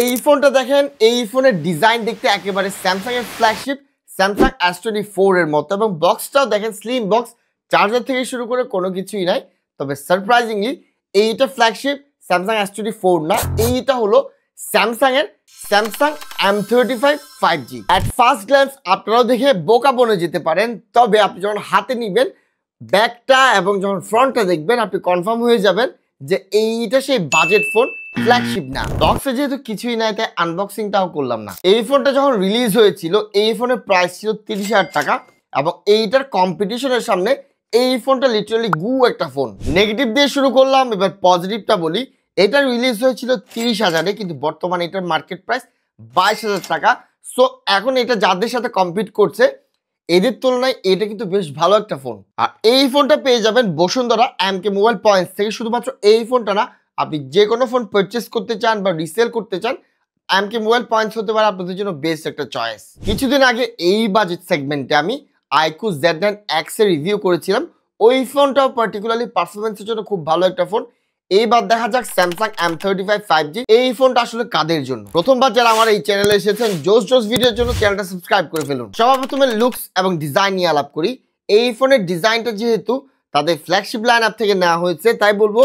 এই ফোনটা দেখেন এই ফোনের ডিজাইন দেখতে একেবারে স্যামসাং এর flagship Samsung S twenty four এর মতো এবং বক্সটাও দেখেন স্লিম বক্স চার্জার থেকে শুরু করে কোনো কিছুই নাই তবে সারপ্রাইজিংলি এইটা flagship Samsung S twenty four না এইটা হলো স্যামসাং এর Samsung M thirty five five G at first glance আপনারাও দেখে বোকা বনে যেতে পারেন তবে আপনি যখন হাতে নিবেন ব্যাকটা এবং যখন ফ্রন্টটা দেখবেন আপনি কনফার্ম হয়ে যাবেন যে এইটা সেই বাজেট ফোন ফ্ল্যাগশিপ না বক্সে যেহেতু কিছুই নাই তাই আনবক্সিংটাও করলাম না এই ফোনটা যখন রিলিজ হয়েছিল এই ফোনের প্রাইস ছিল তিরিশ হাজার টাকা এবং এইটার কম্পিটিশনের সামনে এই ফোনটা লিটারালি গু একটা ফোন নেগেটিভ দিয়ে শুরু করলাম এবার পজিটিভটা বলি এটা রিলিজ হয়েছিল তিরিশ হাজারে কিন্তু বর্তমানে এটার মার্কেট প্রাইস বাইশ হাজার টাকা সো এখন এটা যাদের সাথে কম্পিট করছে এদের তুলনায় এটা কিন্তু বেশ ভালো একটা ফোন আর এই ফোনটা পেয়ে যাবেন বসুন্ধরা এমকে মোবাইল পয়েন্টস থেকে শুধুমাত্র এই ফোনটা না আপনি যে কোনো ফোন পারচেস করতে চান বা রিসেল করতে চান এমকে মোবাইল পয়েন্টস হতে পারে আপনাদের জন্য বেস্ট একটা চয়েস কিছুদিন আগে এই বাজেট সেগমেন্টে আমি আইকু জেড নাইন এক্স এর রিভিউ করেছিলাম ওই ফোনটাও পার্টিকুলারলি পারফরমেন্সের জন্য খুব ভালো একটা ফোন এইবার দেখা যাক Samsung M thirty five five G এই ফোনটা আসলে কাদের জন্য প্রথমবার যারা আমার এই চ্যানেলে এসেছেন জোস জোস ভিডিওর জন্য চ্যানেলটা সাবস্ক্রাইব করে ফেলুন সবার প্রথমে লুকস এবং ডিজাইন নিয়ে আলাপ করি এই ফোনের ডিজাইনটা যেহেতু তাদের ফ্ল্যাগশিপ লাইন আপ থেকে নেওয়া হয়েছে তাই বলবো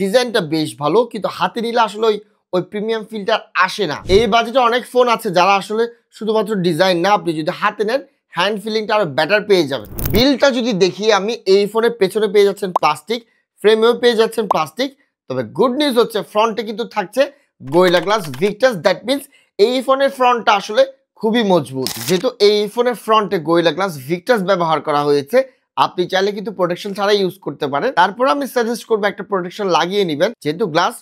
ডিজাইনটা বেশ ভালো কিন্তু হাতে নিলে আসলে ওই ওই প্রিমিয়াম ফিল্টার আসে না এই বাজেটে অনেক ফোন আছে যারা আসলে শুধুমাত্র ডিজাইন না আপনি যদি হাতে নেন হ্যান্ড ফিলিংটা আরও বেটার পেয়ে যাবেন বিলটা যদি দেখি আমি এই ফোনের পেছনে পেয়ে যাচ্ছেন প্লাস্টিক ফ্রেমেও পেয়ে যাচ্ছেন প্লাস্টিক তবে গুড নিউজ হচ্ছে ফ্রন্টে কিন্তু থাকছে Gorilla glass Victus that means এই ফোনের ফ্রন্টটা আসলে খুবই মজবুত যেহেতু এই ফোনের ফ্রন্টে গোয়েলা গ্লাস ভিক্টাস ব্যবহার করা হয়েছে আপনি চাইলে কিন্তু প্রোটেকশন ছাড়া ইউজ করতে পারেন তারপর আমি সাজেস্ট করবো একটা প্রোটেকশন লাগিয়ে নেবেন যেহেতু গ্লাস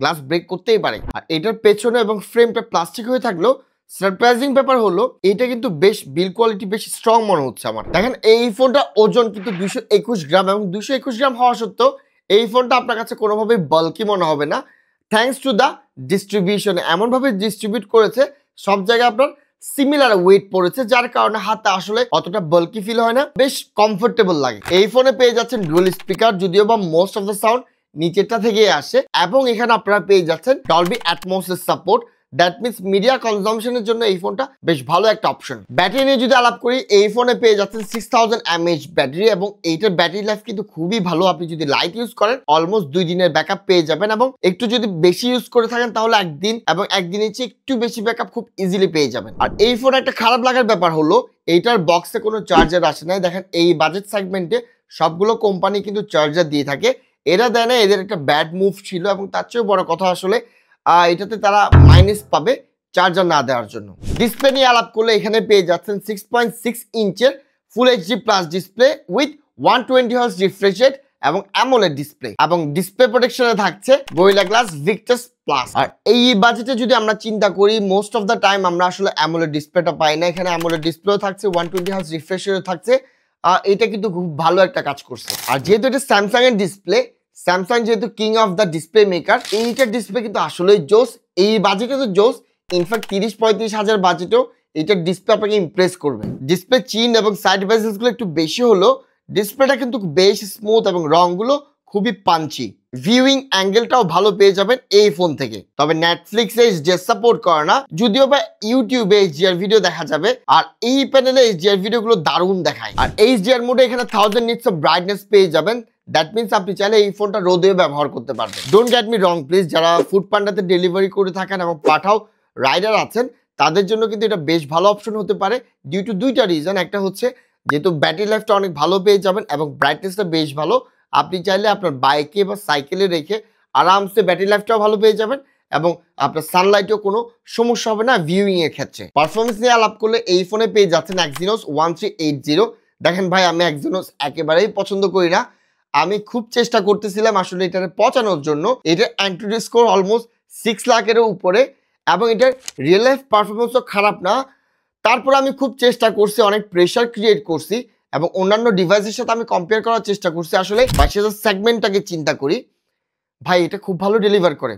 গ্লাস ব্রেক করতেই পারে আর এটার পেছনে এবং ফ্রেমটা প্লাস্টিক হয়ে থাকলেও সারপ্রাইজিং ব্যাপার হলো এটা কিন্তু বেশ বিল কোয়ালিটি বেশ স্ট্রং মনে হচ্ছে আমার দেখেন এই ফোনটা ওজন কিন্তু দুশো গ্রাম এবং দুশো গ্রাম হওয়া সত্ত্বেও এই ফোনটা আপনার কাছে কোনোভাবেই বাল্কি মনে হবে না থ্যাংকস টু দ্য ডিস্ট্রিবিউশন এমনভাবে ডিস্ট্রিবিউট করেছে সব জায়গায় আপনার সিমিলার ওয়েট পড়েছে যার কারণে হাতে আসলে অতটা বাল্কি ফিল হয় না বেশ কমফোর্টেবল লাগে এই ফোনে পেয়ে যাচ্ছেন ডুয়েল স্পিকার যদিও বা মোস্ট অফ দ্য সাউন্ড নিচেরটা থেকে আসে এবং এখানে আপনারা পেয়ে যাচ্ছেন ডলবি অ্যাটমোসের সাপোর্ট দ্যাট মিনস মিডিয়া কনজামশনের জন্য এই ফোনটা বেশ ভালো একটা অপশন ব্যাটারি নিয়ে যদি আলাপ করি এই ফোনে পেয়ে যাচ্ছেন সিক্স থাউজেন্ড এমএইচ ব্যাটারি এবং এইটার ব্যাটারি লাইফ কিন্তু খুবই ভালো আপনি যদি লাইট ইউজ করেন অলমোস্ট দুই দিনের ব্যাকআপ পেয়ে যাবেন এবং একটু যদি বেশি ইউজ করে থাকেন তাহলে একদিন এবং একদিনের চেয়ে একটু বেশি ব্যাকআপ খুব ইজিলি পেয়ে যাবেন আর এই ফোনে একটা খারাপ লাগার ব্যাপার হলো এইটার বক্সে কোনো চার্জার আসে নাই দেখেন এই বাজেট সেগমেন্টে সবগুলো কোম্পানি কিন্তু চার্জার দিয়ে থাকে এরা দেয় না এদের একটা ব্যাড মুভ ছিল এবং তার চেয়েও বড় কথা আসলে এটাতে তারা মাইনাস পাবে চার্জার না দেওয়ার জন্য ডিসপ্লে নিয়ে আলাপ করলে এখানে পেয়ে যাচ্ছেন সিক্স পয়েন্ট সিক্স ইঞ্চের full HD plus display with one twenty hertz refresh এবং অ্যামোলেড ডিসপ্লে এবং ডিসপ্লে প্রোটেকশনে থাকছে বইলা গ্লাস ভিক্টাস প্লাস আর এই বাজেটে যদি আমরা চিন্তা করি মোস্ট অফ দ্য টাইম আমরা আসলে অ্যামোলেড ডিসপ্লেটা পাই না এখানে অ্যামোলেড ডিসপ্লেও থাকছে ওয়ান টোয়েন্টি হার্স রিফ্রেশ থাকছে এটা কিন্তু খুব ভালো একটা কাজ করছে আর যেহেতু এটা স্যামসাং এর ডিসপ্লে স্যামসাং যেহেতু king of the display maker এইটার ডিসপ্লে কিন্তু আসলেই জোস এই বাজেটে তো জোস ইনফ্যাক্ট তিরিশ পঁয়ত্রিশ হাজার বাজেটেও এইটার ডিসপ্লে আপনাকে ইমপ্রেস করবে ডিসপ্লে চিন এবং সাইড বাইসেসগুলো একটু বেশি হলো ডিসপ্লেটা কিন্তু বেশ স্মুথ এবং রঙগুলো খুবই পাঞ্চি ভিউইং অ্যাঙ্গেলটাও ভালো পেয়ে যাবেন এই ফোন থেকে তবে নেটফ্লিক্স এইচডিআর সাপোর্ট করে না যদিও বা ইউটিউবে এইচডিআর ভিডিও দেখা যাবে আর এই প্যানেলে এইচডিআর ভিডিওগুলো দারুণ দেখায় আর এইচডিআর মোডে এখানে থাউজেন্ড নিটস অফ ব্রাইটনেস পেয়ে যাবেন দ্যাট মিনস আপনি চাইলে এই ফোনটা রোদেও ব্যবহার করতে পারবেন don't get me wrong please যারা ফুড পান্ডাতে ডেলিভারি করে থাকেন এবং পাঠাও রাইডার আছেন তাদের জন্য কিন্তু এটা বেশ ভালো অপশন হতে পারে ডিউ টু দুইটা রিজন একটা হচ্ছে যেহেতু ব্যাটারি লাইফটা অনেক ভালো পেয়ে যাবেন এবং ব্রাইটনেসটা বেশ ভালো আপনি চাইলে আপনার বাইকে বা সাইকেলে রেখে আরামসে ব্যাটারি লাইফটাও ভালো পেয়ে যাবেন এবং আপনার সানলাইটেও কোনো সমস্যা হবে না ভিউইংয়ের ক্ষেত্রে পারফরমেন্স নিয়ে আলাপ করলে এই ফোনে পেয়ে যাচ্ছেন Exynos one three eight zero দেখেন ভাই আমি একজিনোস একেবারেই পছন্দ করি না আমি খুব চেষ্টা করতেছিলাম আসলে এটার পচানোর জন্য এটা অ্যান্ট্রোডি স্কোর অলমোস্ট সিক্স লাখেরও উপরে এবং এটার রিয়েল লাইফ পারফরমেন্সও খারাপ না তারপর আমি খুব চেষ্টা করছি অনেক প্রেশার ক্রিয়েট করছি এবং অন্যান্য ডিভাইসের সাথে আমি কম্পেয়ার করার চেষ্টা করছি আসলে বাইশ হাজার সেগমেন্টটাকে চিন্তা করি ভাই এটা খুব ভালো ডেলিভার করে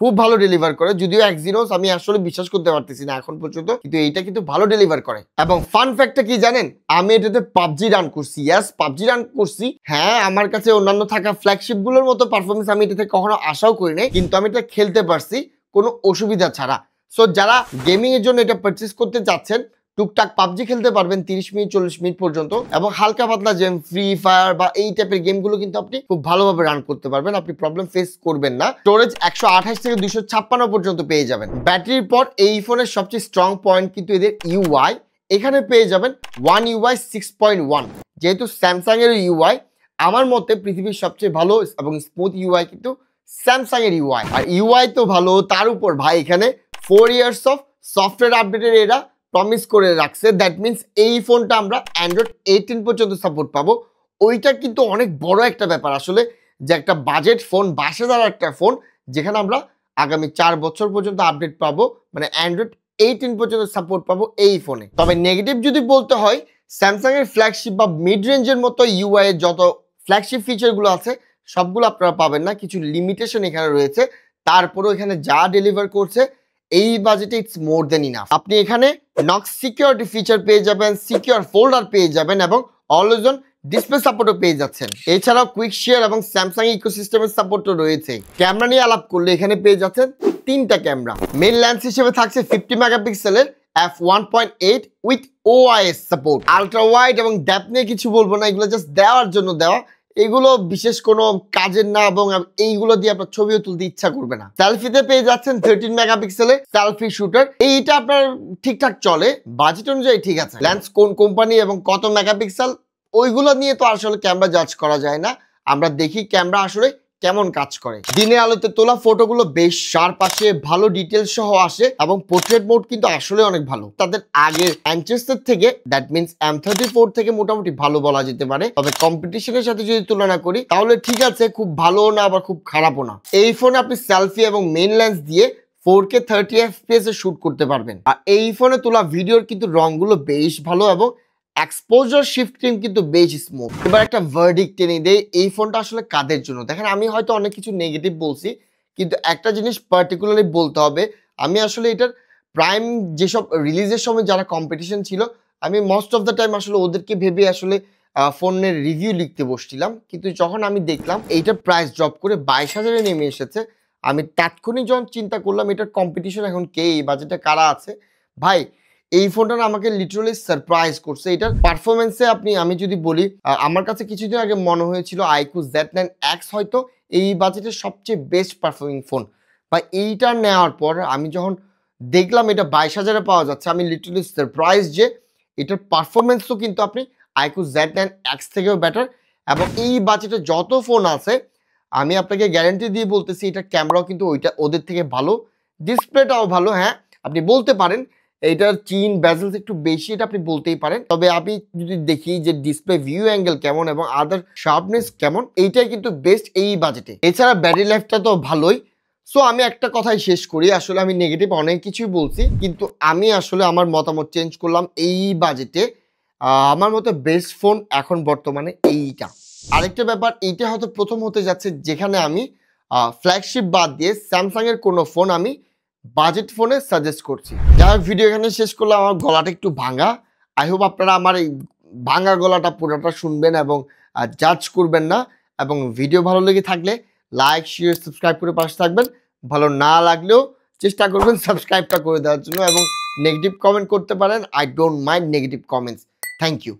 খুব ভালো ডেলিভার করে যদিও এক্সিনোস আমি আসলে বিশ্বাস করতে পারতেছি না এখন পর্যন্ত কিন্তু এইটা কিন্তু ভালো ডেলিভার করে এবং ফান ফ্যাক্টটা কি জানেন আমি এটাতে পাবজি রান করছি ইয়াস পাবজি রান করছি হ্যাঁ আমার কাছে অন্যান্য থাকা ফ্ল্যাগশিপ গুলোর মতো পারফরমেন্স আমি এটাতে কখনো আশাও করি নাই কিন্তু আমি এটা খেলতে পারছি কোনো অসুবিধা ছাড়া সো যারা গেমিং এর জন্য এটা পারচেস করতে যাচ্ছেন টুকটাক পাবজি খেলতে পারবেন তিরিশ মিনিট চল্লিশ মিনিট পর্যন্ত এবং হালকা পাতলা গেম ফ্রি ফায়ার বা এই টাইপের গেমগুলো কিন্তু আপনি খুব ভালোভাবে রান করতে পারবেন আপনি প্রবলেম ফেস করবেন না স্টোরেজ একশো আঠাশ থেকে দুশো পর্যন্ত পেয়ে যাবেন ব্যাটারির পর এই ফোনের সবচেয়ে স্ট্রং পয়েন্ট কিন্তু এদের ইউআই এখানে পেয়ে যাবেন One UI six point one যেহেতু স্যামসাংয়ের ইউআই আমার মতে পৃথিবীর সবচেয়ে ভালো এবং স্মুথ ইউআই কিন্তু স্যামসাংয়ের ইউআই আর ইউআই তো ভালো তার উপর ভাই এখানে ফোর ইয়ার্স অফ সফটওয়্যার আপডেটের এরা প্রমিস করে রাখছে দ্যাট মিনস এই ফোনটা আমরা অ্যান্ড্রয়েড এইটিন পর্যন্ত সাপোর্ট পাবো ওইটা কিন্তু অনেক বড় একটা ব্যাপার আসলে যে একটা বাজেট ফোন বাসে দ্বারা একটা ফোন যেখানে আমরা আগামী চার বছর পর্যন্ত আপডেট পাবো মানে অ্যান্ড্রয়েড এইটিন পর্যন্ত সাপোর্ট পাবো এই ফোনে তবে নেগেটিভ যদি বলতে হয় স্যামসাংয়ের ফ্ল্যাগশিপ বা মিড রেঞ্জের মতো ইউআই এর যত ফ্ল্যাগশিপ ফিচারগুলো আছে সবগুলো আপনারা পাবেন না কিছু লিমিটেশন এখানে রয়েছে তারপরেও এখানে যা ডেলিভার করছে এই বাজেটে ইটস মোর দেন ইনাফ আপনি এখানে নক্স সিকিউরিটি ফিচার পেয়ে যাবেন সিকিউর ফোল্ডার পেয়ে যাবেন এবং অলওয়েজ অন ডিসপ্লে সাপোর্টও পেয়ে যাচ্ছেন এছাড়াও কুইক শেয়ার এবং স্যামসাং ইকোসিস্টেমের সাপোর্টও রয়েছে ক্যামেরা নিয়ে আলাপ করলে এখানে পেয়ে যাচ্ছেন তিনটা ক্যামেরা মেন ল্যান্স হিসেবে থাকছে ফিফটি মেগাপিক্সেলের F one point eight with OIS support ultra wide এবং ড্যাপ নিয়ে কিছু বলবো না এগুলো জাস্ট দেওয়ার জন্য দেওয়া এগুলো বিশেষ কোনো কাজের না এবং এইগুলো দিয়ে আপনার ছবিও তুলতে ইচ্ছা করবে না সেলফিতে পেয়ে যাচ্ছেন থার্টিন মেগাপিক্সেলে সেলফি শুটার এইটা আপনার ঠিকঠাক চলে বাজেট অনুযায়ী ঠিক আছে লেন্স কোন কোম্পানি এবং কত মেগাপিক্সেল ওইগুলো নিয়ে তো আসলে ক্যামেরা জাজ করা যায় না আমরা দেখি ক্যামেরা আসলে কেমন কাজ করে দিনের আলোতে তোলা ফটোগুলো বেশ শার্প আসে ভালো ডিটেল সহ আসে এবং পোর্ট্রেট মোড কিন্তু আসলে অনেক ভালো তাদের আগের অ্যানচেস্টার থেকে that means M thirty four থেকে মোটামুটি ভালো বলা যেতে পারে তবে কম্পিটিশনের সাথে যদি তুলনা করি তাহলে ঠিক আছে খুব ভালো না আবার খুব খারাপও না এই ফোনে আপনি সেলফি এবং মেন লেন্স দিয়ে ফোর কে থার্টি এফপিএস এ শুট করতে পারবেন আর এই ফোনে তোলা ভিডিওর কিন্তু রঙগুলো বেশ ভালো এবং এক্সপোজার শিফটিং কিন্তু বেশ স্মুথ এবার একটা ভার্ডিক টেনে দেয় এই ফোনটা আসলে কাদের জন্য দেখেন আমি হয়তো অনেক কিছু নেগেটিভ বলছি কিন্তু একটা জিনিস পার্টিকুলারলি বলতে হবে আমি আসলে এটার প্রাইম যেসব রিলিজের সময় যারা কম্পিটিশন ছিল আমি মোস্ট অফ দ্য টাইম আসলে ওদেরকে ভেবে আসলে ফোনের রিভিউ লিখতে বসছিলাম কিন্তু যখন আমি দেখলাম এইটার প্রাইস ড্রপ করে বাইশ হাজারে নেমে এসেছে আমি তাৎক্ষণিক যখন চিন্তা করলাম এটার কম্পিটিশন এখন কে এই বাজেটে কারা আছে ভাই এই ফোনটা আমাকে লিটারালি সারপ্রাইজ করছে এটার পারফরমেন্সে আপনি আমি যদি বলি আমার কাছে কিছুদিন আগে মনে হয়েছিল আইকু জেড নাইন এক্স হয়তো এই বাজেটের সবচেয়ে বেস্ট পারফর্মিং ফোন বা এইটা নেওয়ার পর আমি যখন দেখলাম এটা বাইশ হাজারে পাওয়া যাচ্ছে আমি লিটারালি সারপ্রাইজ যে এটার পারফরমেন্সও কিন্তু আপনি আইকু জেড নাইন এক্স থেকেও বেটার এবং এই বাজেটে যত ফোন আছে আমি আপনাকে গ্যারেন্টি দিয়ে বলতেছি এটা ক্যামেরাও কিন্তু ওইটা ওদের থেকে ভালো ডিসপ্লেটাও ভালো হ্যাঁ আপনি বলতে পারেন এটার চিন ব্যাজেলস একটু বেশি এটা আপনি বলতেই পারেন তবে আমি যদি দেখি যে ডিসপ্লে ভিউ অ্যাঙ্গেল কেমন এবং আদার শার্পনেস কেমন এইটাই কিন্তু বেস্ট এই বাজেটে এছাড়া ব্যাটারি লাইফটা তো ভালোই সো আমি একটা কথাই শেষ করি আসলে আমি নেগেটিভ অনেক কিছুই বলছি কিন্তু আমি আসলে আমার মতামত চেঞ্জ করলাম এই বাজেটে আমার মতো বেস্ট ফোন এখন বর্তমানে এইটা আরেকটা ব্যাপার এইটা হয়তো প্রথম হতে যাচ্ছে যেখানে আমি ফ্ল্যাগশিপ বাদ দিয়ে স্যামসাংয়ের কোনো ফোন আমি বাজেট ফোনে সাজেস্ট করছি যাই ভিডিও এখানে শেষ করলে আমার গলাটা একটু ভাঙা আই হোপ আপনারা আমার এই ভাঙা গলাটা পুরোটা শুনবেন এবং জাজ করবেন না এবং ভিডিও ভালো লেগে থাকলে লাইক শেয়ার সাবস্ক্রাইব করে পাশে থাকবেন ভালো না লাগলেও চেষ্টা করবেন সাবস্ক্রাইবটা করে দেওয়ার জন্য এবং নেগেটিভ কমেন্ট করতে পারেন I don't mind negative comments thank you